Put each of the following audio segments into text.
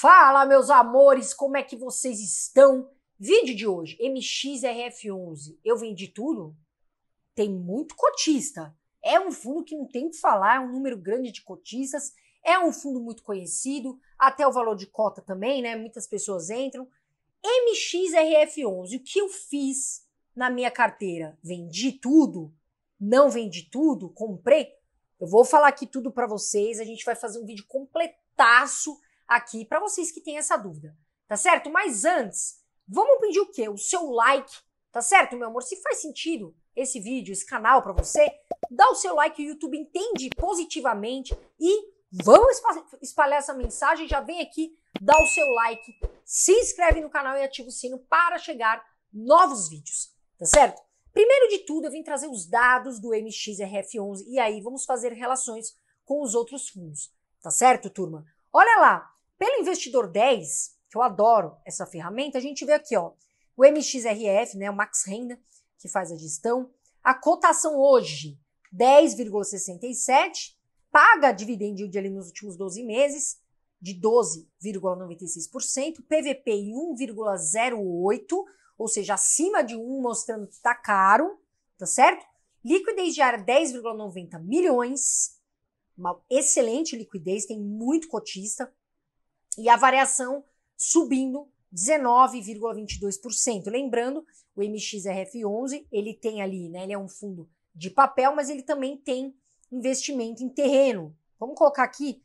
Fala, meus amores, como é que vocês estão? Vídeo de hoje, MXRF11. Eu vendi tudo? Tem muito cotista. É um fundo que não tem que falar, é um número grande de cotistas, é um fundo muito conhecido, até o valor de cota também, né? Muitas pessoas entram. MXRF11, o que eu fiz na minha carteira? Vendi tudo? Não vendi tudo? Comprei? Eu vou falar aqui tudo para vocês, a gente vai fazer um vídeo completaço aqui para vocês que têm essa dúvida, tá certo? Mas antes, vamos pedir o quê? O seu like, tá certo, meu amor? Se faz sentido esse vídeo, esse canal para você, dá o seu like, o YouTube entende positivamente e vamos espalhar essa mensagem. Já vem aqui, dá o seu like, se inscreve no canal e ativa o sino para chegar novos vídeos, tá certo? Primeiro de tudo, eu vim trazer os dados do MXRF11 e aí vamos fazer relações com os outros fundos, tá certo, turma? Olha lá, pelo investidor 10, que eu adoro essa ferramenta, a gente vê aqui, ó, o MXRF, né, o Max Renda, que faz a gestão, a cotação hoje 10,67, paga dividendo yield ali nos últimos 12 meses de 12,96%, PVP em 1,08, ou seja, acima de 1, mostrando que está caro, tá certo? Liquidez diária 10,90 milhões, uma excelente liquidez, tem muito cotista, e a variação subindo 19,22%. Lembrando, o MXRF11, ele tem ali, né, ele é um fundo de papel, mas ele também tem investimento em terreno. Vamos colocar aqui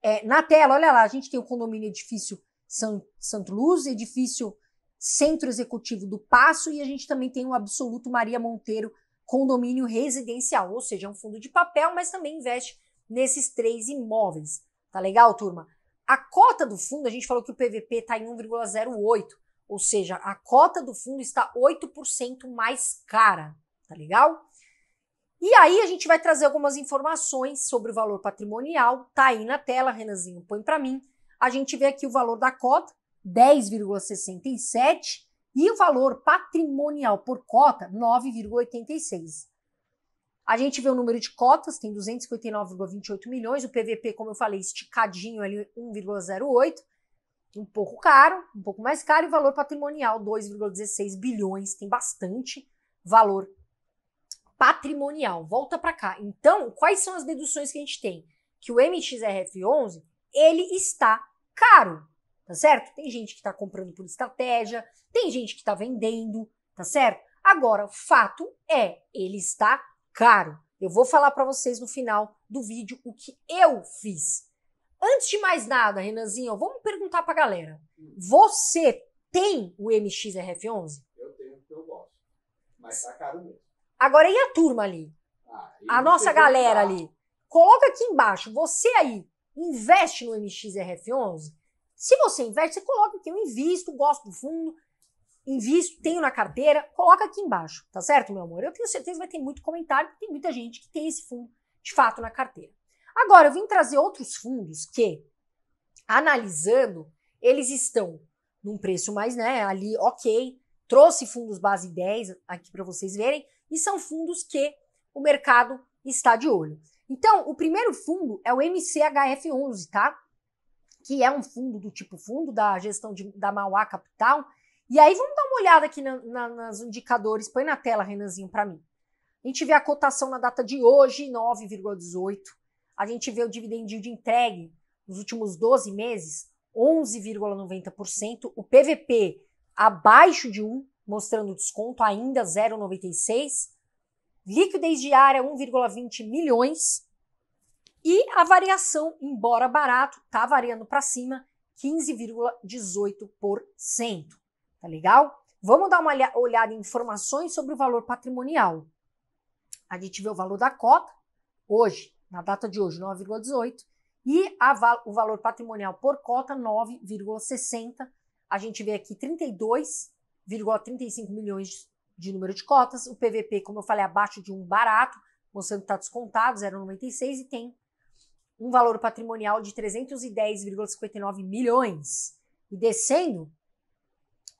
é, na tela, olha lá, a gente tem o condomínio edifício San, Santo Luz, edifício Centro Executivo do Passo e a gente também tem o Absoluto Maria Monteiro Condomínio Residencial, ou seja, é um fundo de papel, mas também investe nesses três imóveis. Tá legal, turma? A cota do fundo, a gente falou que o PVP está em 1,08, ou seja, a cota do fundo está 8% mais cara, tá legal? E aí a gente vai trazer algumas informações sobre o valor patrimonial, tá aí na tela, Renanzinho, põe para mim. A gente vê aqui o valor da cota, 10,67, e o valor patrimonial por cota, 9,86. A gente vê o número de cotas, tem 259,28 milhões, o PVP, como eu falei, esticadinho ali 1,08, um pouco caro, um pouco mais caro, e valor patrimonial 2,16 bilhões, tem bastante valor patrimonial. Volta para cá. Então, quais são as deduções que a gente tem? Que o MXRF11, ele está caro, tá certo? Tem gente que está comprando por estratégia, tem gente que está vendendo, tá certo? Agora, fato é, ele está caro. Eu vou falar para vocês no final do vídeo o que eu fiz. Antes de mais nada, Renanzinho, vamos perguntar para a galera. Você tem o MXRF11? Eu tenho, porque eu gosto. Mas tá caro mesmo. Agora, e a turma ali? Ah, a nossa é galera tá. ali? Coloca aqui embaixo. Você aí investe no MXRF11? Se você investe, você coloca aqui. Eu invisto, gosto do fundo invisto, tenho na carteira, coloca aqui embaixo, tá certo, meu amor? Eu tenho certeza que vai ter muito comentário, porque tem muita gente que tem esse fundo de fato na carteira. Agora, eu vim trazer outros fundos que, analisando, eles estão num preço mais, né, ali, ok. Trouxe fundos base 10 aqui para vocês verem, e são fundos que o mercado está de olho. Então, o primeiro fundo é o MCHF11, tá? Que é um fundo do tipo fundo da gestão de, da Mauá Capital, e aí vamos dar uma olhada aqui na, na, nas indicadores. Põe na tela, Renanzinho, para mim. A gente vê a cotação na data de hoje, 9,18. A gente vê o dividendo de entregue nos últimos 12 meses, 11,90%. O PVP abaixo de 1, mostrando desconto ainda 0,96. Liquidez diária 1,20 milhões. E a variação, embora barato, está variando para cima, 15,18%. Tá legal? Vamos dar uma olhada em informações sobre o valor patrimonial. A gente vê o valor da cota hoje, na data de hoje, 9,18, e a, o valor patrimonial por cota, 9,60. A gente vê aqui 32,35 milhões de número de cotas. O PVP, como eu falei, abaixo de um barato, mostrando que está descontado, 0,96, e tem um valor patrimonial de 310,59 milhões. E descendo,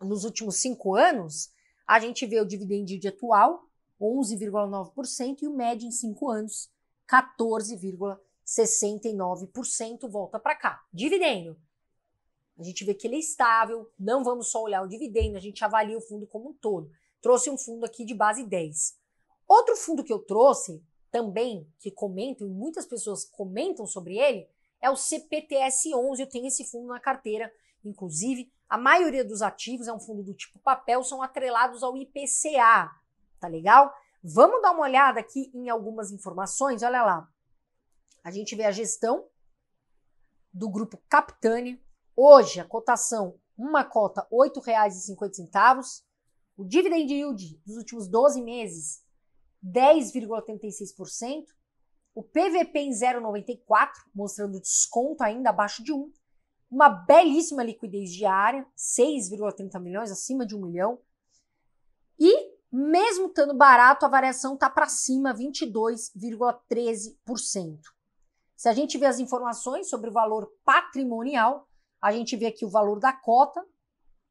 nos últimos cinco anos, a gente vê o dividend yield atual, 11,9%, e o médio em cinco anos, 14,69%, volta para cá. Dividendo. A gente vê que ele é estável, não vamos só olhar o dividendo, a gente avalia o fundo como um todo. Trouxe um fundo aqui de base 10. Outro fundo que eu trouxe também, que comentam, e muitas pessoas comentam sobre ele, é o CPTS11. Eu tenho esse fundo na carteira, inclusive, a maioria dos ativos é um fundo do tipo papel, são atrelados ao IPCA, tá legal? Vamos dar uma olhada aqui em algumas informações, olha lá. A gente vê a gestão do grupo Capitani. Hoje a cotação, uma cota R$ 8,50. O dividend yield dos últimos 12 meses, 10,86%. O PVP em 0,94, mostrando desconto ainda abaixo de 1 uma belíssima liquidez diária, 6,30 milhões, acima de um milhão. E mesmo estando barato, a variação está para cima, 22,13%. Se a gente vê as informações sobre o valor patrimonial, a gente vê aqui o valor da cota,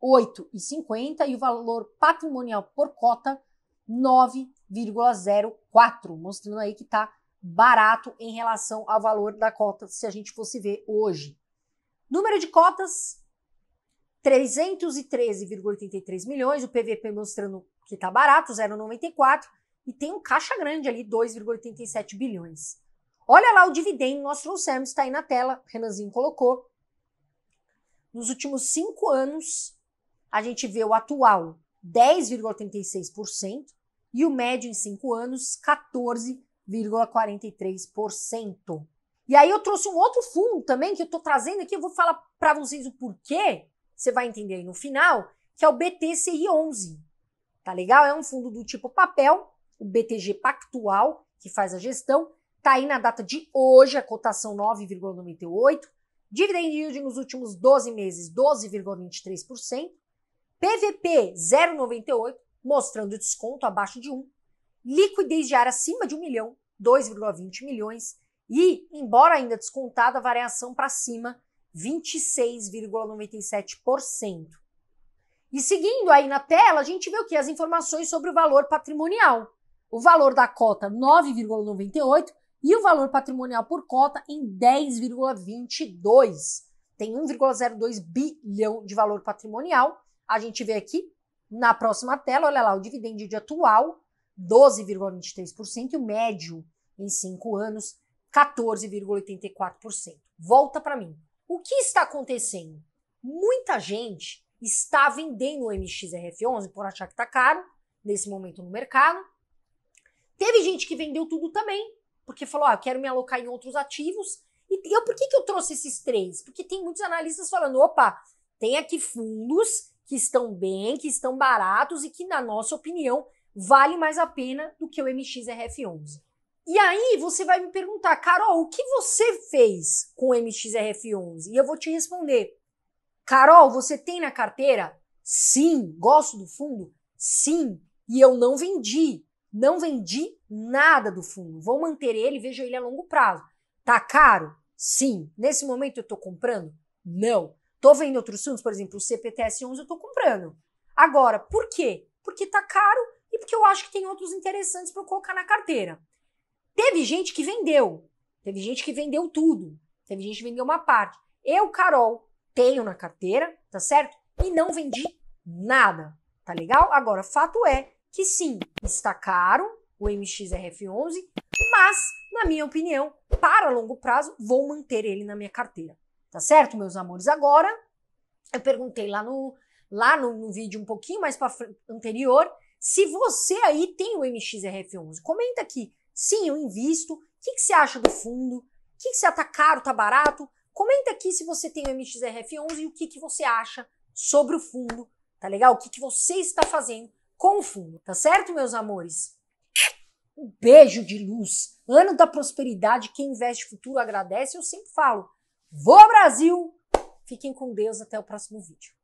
8,50, e o valor patrimonial por cota, 9,04, mostrando aí que está barato em relação ao valor da cota se a gente fosse ver hoje. Número de cotas, 313,83 milhões, o PVP mostrando que está barato, 0,94, e tem um caixa grande ali, 2,87 bilhões. Olha lá o dividendo, nós trouxemos, está aí na tela, Renanzinho colocou. Nos últimos cinco anos, a gente vê o atual 10,36% e o médio em cinco anos, 14,43%. E aí eu trouxe um outro fundo também que eu estou trazendo aqui, eu vou falar para vocês o porquê, você vai entender aí no final, que é o BTCI11. Tá legal? É um fundo do tipo papel, o BTG Pactual, que faz a gestão, tá aí na data de hoje, a cotação 9,98, dividend yield nos últimos 12 meses 12,23%, PVP 0,98, mostrando desconto abaixo de 1, liquidez diária acima de 1 milhão, 2,20 milhões, e, embora ainda descontada, a variação para cima, 26,97%. E seguindo aí na tela, a gente vê o que? As informações sobre o valor patrimonial. O valor da cota, 9,98%, e o valor patrimonial por cota em 10,22. Tem 1,02 bilhão de valor patrimonial. A gente vê aqui na próxima tela, olha lá, o dividendo de atual, 12,23%, e o médio em 5 anos, 14,84%. Volta para mim. O que está acontecendo? Muita gente está vendendo o MXRF11 por achar que está caro nesse momento no mercado. Teve gente que vendeu tudo também, porque falou: ah, eu quero me alocar em outros ativos. E eu, por que, que eu trouxe esses três? Porque tem muitos analistas falando: opa, tem aqui fundos que estão bem, que estão baratos e que, na nossa opinião, vale mais a pena do que o MXRF11. E aí você vai me perguntar, Carol, o que você fez com o MXRF11? E eu vou te responder, Carol, você tem na carteira? Sim. Gosto do fundo? Sim. E eu não vendi. Não vendi nada do fundo. Vou manter ele, vejo ele a longo prazo. Tá caro? Sim. Nesse momento eu tô comprando? Não. Tô vendo outros fundos, por exemplo, o CPTS11 eu tô comprando. Agora, por quê? Porque tá caro e porque eu acho que tem outros interessantes para colocar na carteira. Teve gente que vendeu. Teve gente que vendeu tudo. Teve gente que vendeu uma parte. Eu, Carol, tenho na carteira, tá certo? E não vendi nada, tá legal? Agora, fato é que sim, está caro o MXRF11, mas, na minha opinião, para longo prazo, vou manter ele na minha carteira, tá certo, meus amores? Agora, eu perguntei lá no, lá no, no vídeo um pouquinho mais para anterior se você aí tem o MXRF11. Comenta aqui Sim, eu invisto. O que, que você acha do fundo? O que, que você tá caro, tá barato? Comenta aqui se você tem o MXRF11 e o que, que você acha sobre o fundo, tá legal? O que, que você está fazendo com o fundo, tá certo, meus amores? Um beijo de luz, ano da prosperidade, quem investe futuro agradece, eu sempre falo. Vou Brasil! Fiquem com Deus, até o próximo vídeo.